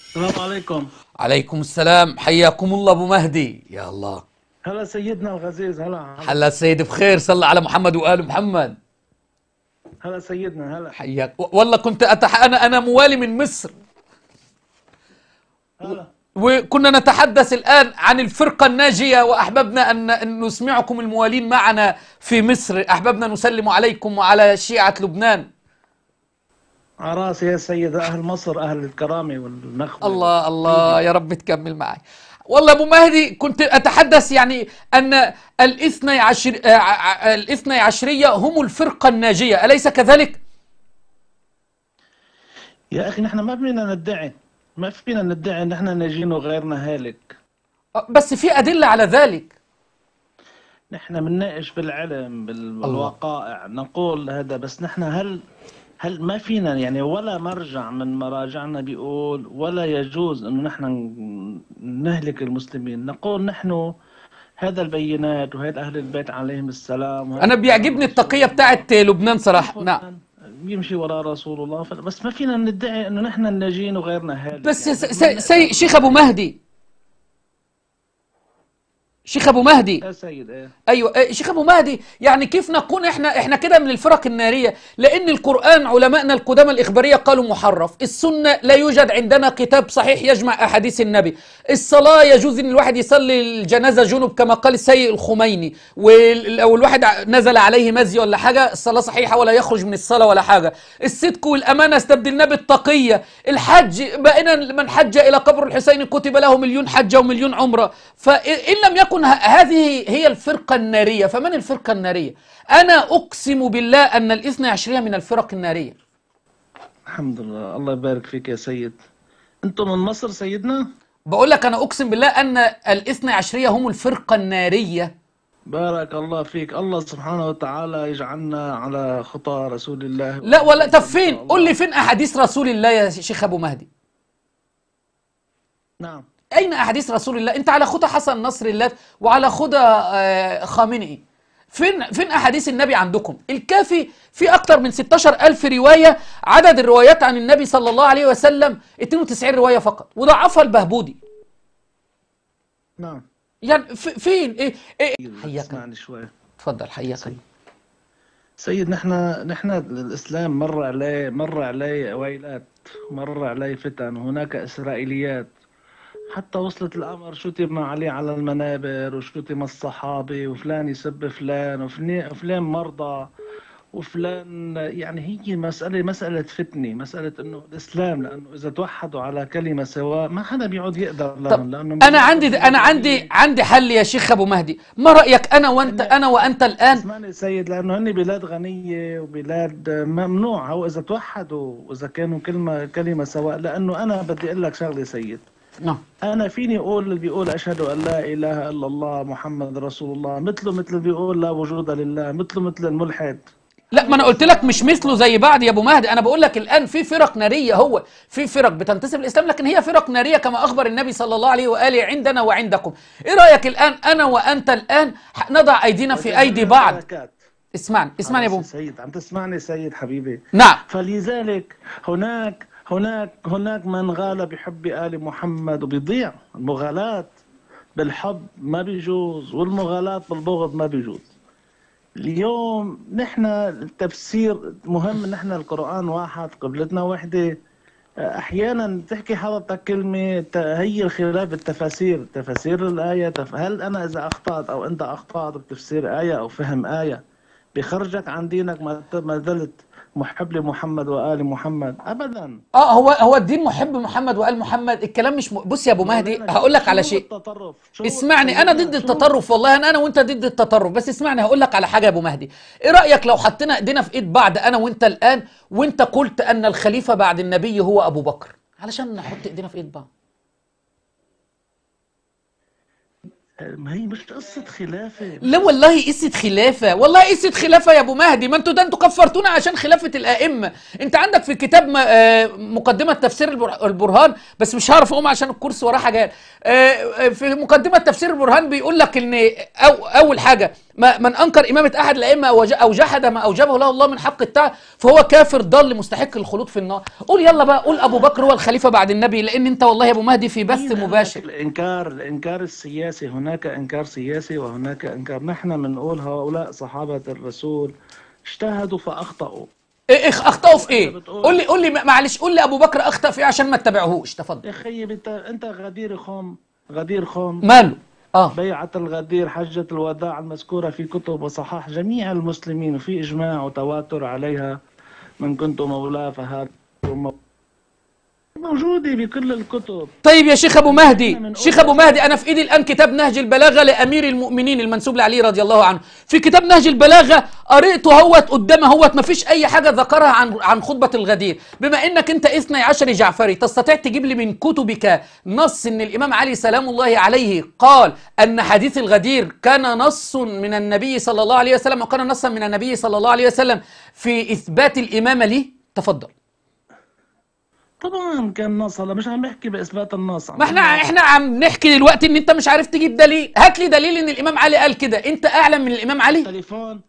السلام عليكم عليكم السلام حياكم الله ابو مهدي يا الله هلا سيدنا الغزيز هلا هلا السيد بخير صلى على محمد وال محمد هلا سيدنا هلا حياك والله كنت أتح... انا انا موالي من مصر هلا وكنا نتحدث الآن عن الفرقة الناجية وأحببنا أن نسمعكم الموالين معنا في مصر أحببنا نسلم عليكم وعلى شيعة لبنان على راسي يا سيد اهل مصر اهل الكرامه والنخبه الله الله يا رب تكمل معي والله ابو مهدي كنت اتحدث يعني ان الاثني عشر آه، آه، آه، الاثني عشريه هم الفرقه الناجيه اليس كذلك؟ يا اخي نحن ما فينا ندعي ما فينا ندعي ان احنا ناجين وغيرنا هالك بس في ادله على ذلك نحن بنناقش بالعلم بالوقائع نقول هذا بس نحن هل هل ما فينا يعني ولا مرجع من مراجعنا بيقول ولا يجوز انه نحن نهلك المسلمين نقول نحن هذا البينات وهذا اهل البيت عليهم السلام انا بيعجبني التقيه بتاعت لبنان صراحه نعم بيمشي وراء رسول الله بس ما فينا ندعي انه نحن الناجين وغيرنا هالك بس يعني سي, سي, سي شيخ ابو مهدي شيخ ابو مهدي يا سيد ايه ايوه إيه، شيخ ابو مهدي يعني كيف نكون احنا احنا كده من الفرق الناريه لان القران علمائنا القدامى الاخباريه قالوا محرف السنه لا يوجد عندنا كتاب صحيح يجمع احاديث النبي الصلاه يجوز ان الواحد يصلي الجنازه جنب كما قال السيد الخميني او الواحد نزل عليه مزي ولا حاجه الصلاه صحيحه ولا يخرج من الصلاه ولا حاجه الصدق والامانه استبدلناه بالتقيه الحج بقينا من حج الى قبر الحسين كتب له مليون حجه ومليون عمره فان لم يكن تكون هذه هي الفرقة النارية فمن الفرقة النارية؟ أنا أقسم بالله أن الاثنى عشرية من الفرق النارية الحمد لله الله يبارك فيك يا سيد أنتم من مصر سيدنا؟ بقول لك أنا أقسم بالله أن الاثنى عشرية هم الفرقة النارية بارك الله فيك الله سبحانه وتعالى يجعلنا على خطى رسول الله لا ولا طب فين قل لي فين أحاديث رسول الله يا شيخ أبو مهدي نعم أين أحاديث رسول الله أنت على خدى حسن نصر الله وعلى خدى آه، خامنئي فين فين احاديث النبي عندكم الكافي في اكتر من 16 ألف روايه عدد الروايات عن النبي صلى الله عليه وسلم 92 روايه فقط وضعفها البهبودي نعم يعني فين ايه, إيه حياك شويه اتفضل حياك سيد. سيد نحن نحن الاسلام مر عليه مر عليه ويلات مر عليه فتن هناك اسرائيليات حتى وصلت الامر شو شتم عليه على المنابر وشو وشتم الصحابه وفلان يسب فلان وفلان مرضى وفلان يعني هي مسألة مسألة فتنة مسألة إنه الإسلام لأنه إذا توحدوا على كلمة سواء ما حدا بيعود يقدر لهم لأنه أنا عندي أنا عندي عندي حل يا شيخ أبو مهدي ما رأيك أنا وأنت أنا وأنت الآن اسمعني سيد لأنه هن بلاد غنية وبلاد ممنوع وإذا إذا توحدوا وإذا كانوا كلمة كلمة سواء لأنه أنا بدي أقول لك شغلة سيد نعم انا فيني اقول اللي بيقول اشهد ان لا اله الا الله محمد رسول الله مثله مثل اللي بيقول لا وجود لله مثله مثل الملحد لا ما انا قلت لك مش مثله زي بعض يا ابو مهدي انا بقول لك الان في فرق ناريه هو في فرق بتنتسب الاسلام لكن هي فرق ناريه كما اخبر النبي صلى الله عليه واله عندنا وعندكم ايه رايك الان انا وانت الان نضع ايدينا في ايدي بعض اسمعني اسمعني يا ابو سيد عم تسمعني سيد حبيبي نعم فلذلك هناك هناك هناك من غال بحب آل محمد وبيضيع المغالاة بالحب ما بيجوز والمغالاة بالبغض ما بيجوز اليوم نحن التفسير مهم نحن القرآن واحد قبلتنا واحدة احيانا تحكي حضرتك كلمه هي الخلاف التفاسير تفاسير الايه هل انا اذا اخطات او انت اخطات بتفسير ايه او فهم ايه بخرجك عن دينك ما زلت محب لمحمد وال محمد ابدا اه هو هو الدين محب محمد وال محمد الكلام مش م... بص يا ابو مهدي هقول لك على شيء اسمعني انا ضد التطرف والله انا انا وانت ضد التطرف بس اسمعني هقول لك على حاجه يا ابو مهدي ايه رايك لو حطينا ايدينا في ايد بعض انا وانت الان وانت قلت ان الخليفه بعد النبي هو ابو بكر علشان نحط ايدينا في ايد بعض ما هي مش قصة خلافة لا والله قصة خلافة والله قصة خلافة يا أبو مهدي ما انتوا ده انتوا كفرتونا عشان خلافة الأئمة انت عندك في الكتاب آه، مقدمة تفسير البرهان بس مش هعرف أقوم عشان الكرسي وراه حاجات آه، آه، في مقدمة تفسير البرهان بيقول لك إن أول حاجة من انكر امامه احد الائمه او جحد ما اوجبه له الله من حق التعب فهو كافر ضال مستحق الخلود في النار قول يلا بقى قول ابو بكر هو الخليفه بعد النبي لان انت والله يا ابو مهدي في بث مباشر الانكار الانكار السياسي هناك انكار سياسي وهناك انكار نحن بنقول هؤلاء صحابه الرسول اجتهدوا فاخطاوا ايه اخطاوا في ايه؟ قول لي قول لي معلش قول لي ابو بكر اخطا في ايه عشان ما اتبعهوش تفضل يا خيي انت انت غدير خوم غدير خوم ماله آه. بيعة الغدير حجة الوداع المذكورة في كتب وصحاح جميع المسلمين وفي إجماع وتواتر عليها من كنت مولاه فهذا مولاه موجودة بكل الكتب طيب يا شيخ أبو مهدي شيخ أبو مهدي أنا في إيدي الآن كتاب نهج البلاغة لأمير المؤمنين المنسوب لعلي رضي الله عنه في كتاب نهج البلاغة قريته هوت قدامه هوت ما فيش أي حاجة ذكرها عن عن خطبة الغدير بما إنك أنت إثني عشر جعفري تستطيع تجيب لي من كتبك نص إن الإمام علي سلام الله عليه قال أن حديث الغدير كان نص من النبي صلى الله عليه وسلم وكان نصا من النبي صلى الله عليه وسلم في إثبات الإمامة لي تفضل طبعا كان ناصر هلا مش عم نحكي باثبات الناصر ما احنا احنا عم نحكي دلوقتي ان انت مش عارف تجيب دليل هات لي دليل ان الامام علي قال كده انت اعلم من الامام علي تليفون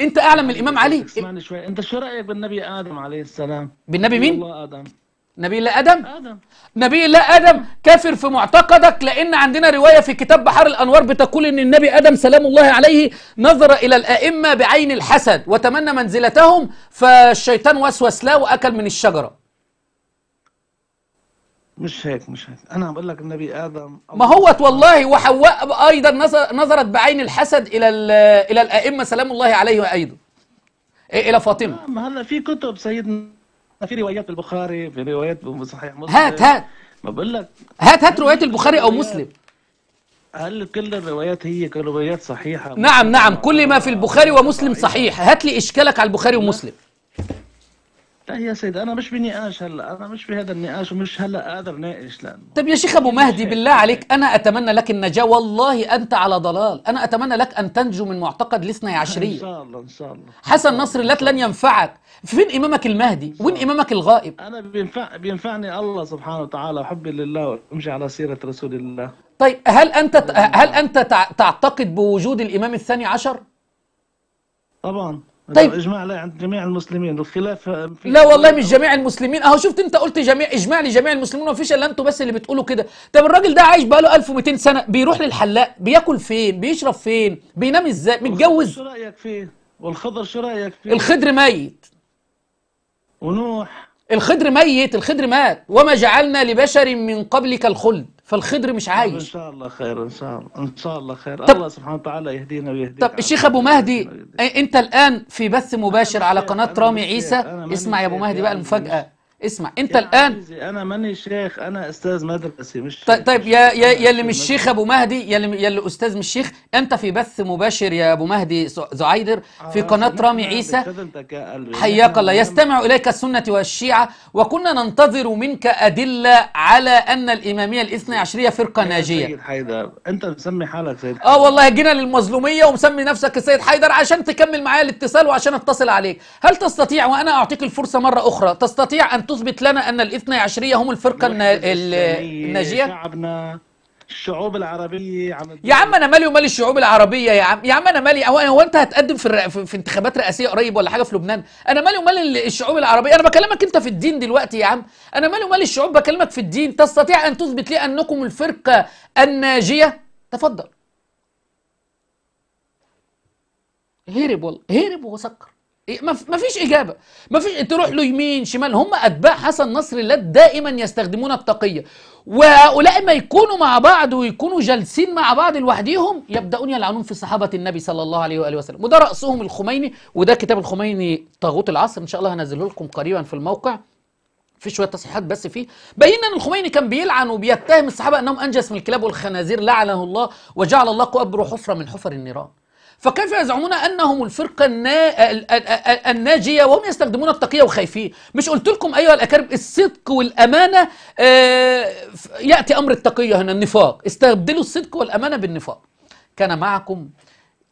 انت اعلم من الامام علي اسمعني شوي انت شو رايك بالنبي ادم عليه السلام بالنبي مين الله ادم نبي الله ادم ادم نبي الله ادم كافر في معتقدك لان عندنا روايه في كتاب بحار الانوار بتقول ان النبي ادم سلام الله عليه نظر الى الائمه بعين الحسد وتمنى منزلتهم فالشيطان وسوس له واكل من الشجره مش هيك مش هيك انا بقول لك النبي ادم ما هو والله وحواء ايضا نظرت بعين الحسد الى الى الائمه سلام الله عليه ايضا الى فاطمه نعم، ما هلا في كتب سيدنا في روايات البخاري في روايات صحيح مسلم هات هات ما بقول لك هات هات روايات البخاري او مسلم هل كل الروايات هي روايات صحيحه نعم نعم كل ما في البخاري ومسلم صحيح هات لي اشكالك على البخاري ومسلم لا يا سيد انا مش بنقاش هلا انا مش بهذا النقاش ومش هلا قادر ناقش لانه طيب يا شيخ ابو مهدي بالله عليك انا اتمنى لك النجاه والله انت على ضلال انا اتمنى لك ان تنجو من معتقد الاثني عشريه ان شاء الله ان شاء الله حسن نصر الله لن ينفعك فين امامك المهدي وين امامك الغائب انا بينفع بينفعني الله سبحانه وتعالى حبي لله وامشي على سيره رسول الله طيب هل انت هل انت تعتقد بوجود الامام الثاني عشر طبعا طيب اجماع لا عند جميع المسلمين الخلاف لا والله مش جميع المسلمين اهو شفت انت قلت جميع اجماع لجميع المسلمين ما فيش الا انتوا بس اللي بتقولوا كده طب الراجل ده عايش بقاله 1200 سنه بيروح آه. للحلاق بياكل فين بيشرب فين بينام ازاي متجوز شو رايك فيه والخضر شو رايك فيه الخضر ميت ونوح الخضر ميت الخضر مات وما جعلنا لبشر من قبلك الخلد فالخضر مش عايش ان شاء الله خير ان شاء الله ان شاء الله خير طب الله سبحانه وتعالى يهدينا ويهديك طب الشيخ ابو مهدي انت الان في بث مباشر على قناه رامي عيسى اسمع يا ابو مهدي بقى المفاجاه اسمع انت الان انا ماني شيخ انا استاذ مدرسي طيب، مش طيب, طيب يا يا يا اللي مش شيخ ابو مهدي يا اللي, يا اللي استاذ مش شيخ انت في بث مباشر يا ابو مهدي زعيدر في آه، قناه رامي عيسى حياك الله يستمع اليك السنه والشيعه وكنا ننتظر منك ادله على ان الاماميه الاثني عشريه فرقه إيه ناجيه سيد حيدر انت مسمي حالك سيد آه، حيدر. اه والله جينا للمظلوميه ومسمي نفسك السيد حيدر عشان تكمل معايا الاتصال وعشان اتصل عليك هل تستطيع وانا اعطيك الفرصه مره اخرى تستطيع ان تثبت لنا أن الاثنى عشرية هم الفرقة الناجية؟ شعبنا الشعوب العربية عم يا عم أنا مالي ومالي الشعوب العربية يا عم يا عم أنا مالي هو أنت هتقدم في الر... في انتخابات رئاسية قريب ولا حاجة في لبنان؟ أنا مالي ومالي الشعوب العربية أنا بكلمك أنت في الدين دلوقتي يا عم أنا مالي ومالي الشعوب بكلمك في الدين تستطيع أن تثبت لي أنكم الفرقة الناجية؟ تفضل هرب والله هرب وسكر إيه، ما فيش اجابه ما فيش تروح له يمين شمال هم اتباع حسن نصر الله دائما يستخدمون التقيه وهؤلاء ما يكونوا مع بعض ويكونوا جالسين مع بعض لوحديهم يبداون يلعنون في صحابه النبي صلى الله عليه واله وسلم وده راسهم الخميني وده كتاب الخميني طاغوت العصر ان شاء الله هنزله لكم قريبا في الموقع في شويه تصحيحات بس فيه بين ان الخميني كان بيلعن وبيتهم الصحابه انهم انجس من الكلاب والخنازير لعنه الله وجعل الله قبره حفره من حفر النيران فكيف يزعمون أنهم الفرقة النا... الناجية وهم يستخدمون التقية وخايفين مش قلت لكم أيها الاكارم الصدق والأمانة آه، يأتي أمر التقية هنا النفاق استبدلوا الصدق والأمانة بالنفاق كان معكم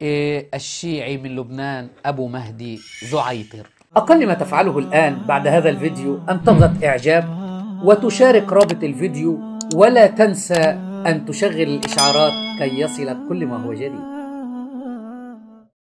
آه، الشيعي من لبنان أبو مهدي زعيطر أقل ما تفعله الآن بعد هذا الفيديو أن تضغط إعجاب وتشارك رابط الفيديو ولا تنسى أن تشغل الإشعارات كي يصلك كل ما هو جديد